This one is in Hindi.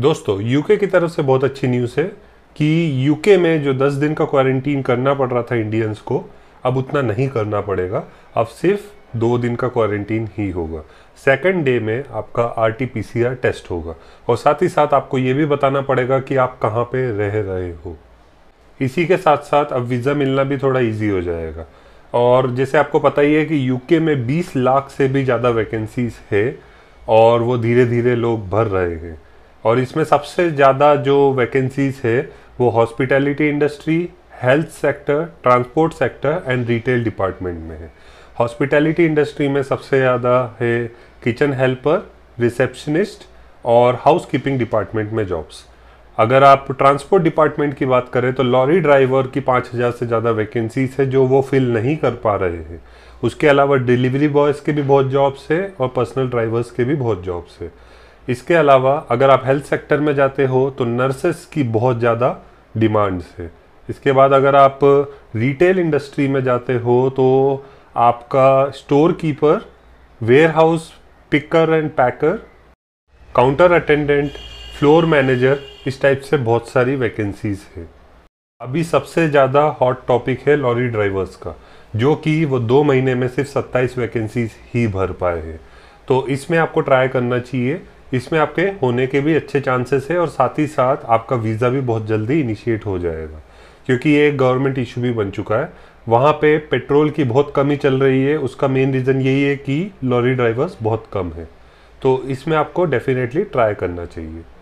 दोस्तों यूके की तरफ से बहुत अच्छी न्यूज़ है कि यूके में जो 10 दिन का क्वारंटीन करना पड़ रहा था इंडियंस को अब उतना नहीं करना पड़ेगा अब सिर्फ दो दिन का क्वारंटीन ही होगा सेकेंड डे में आपका R T P C R test होगा और साथ ही साथ आपको ये भी बताना पड़ेगा कि आप कहाँ पे रह रहे हो इसी के साथ साथ अब वीज़ा मिलना भी थोड़ा ईजी हो जाएगा और जैसे आपको पता ही है कि यूके में 20 लाख से भी ज़्यादा वैकेंसीज है और वो धीरे धीरे लोग भर रहे हैं और इसमें सबसे ज़्यादा जो वैकेंसीज़ है वो hospitality industry health sector transport sector and retail department में है हॉस्पिटैलिटी इंडस्ट्री में सबसे ज़्यादा है किचन हेल्पर रिसेप्शनिस्ट और हाउस कीपिंग डिपार्टमेंट में जॉब्स अगर आप ट्रांसपोर्ट डिपार्टमेंट की बात करें तो लॉरी ड्राइवर की 5000 से ज़्यादा वैकेंसीज है जो वो फिल नहीं कर पा रहे हैं उसके अलावा डिलीवरी बॉयज़ के भी बहुत जॉब्स है और पर्सनल ड्राइवर्स के भी बहुत जॉब्स है इसके अलावा अगर आप हेल्थ सेक्टर में जाते हो तो नर्सेस की बहुत ज़्यादा डिमांड्स है इसके बाद अगर आप रिटेल इंडस्ट्री में जाते हो तो आपका storekeeper warehouse picker and packer counter attendant floor manager इस टाइप से बहुत सारी वैकेंसीज़ है अभी सबसे ज़्यादा हॉट टॉपिक है लॉरी ड्राइवर्स का जो कि वो दो महीने में सिर्फ 27 वैकेंसीज ही भर पाए हैं तो इसमें आपको ट्राई करना चाहिए इसमें आपके होने के भी अच्छे चांसेस है और साथ ही साथ आपका वीज़ा भी बहुत जल्दी इनिशिएट हो जाएगा क्योंकि ये एक गवर्नमेंट इशू भी बन चुका है वहाँ पे पेट्रोल की बहुत कमी चल रही है उसका मेन रीज़न यही है कि लॉरी ड्राइवर्स बहुत कम है तो इसमें आपको डेफिनेटली ट्राई करना चाहिए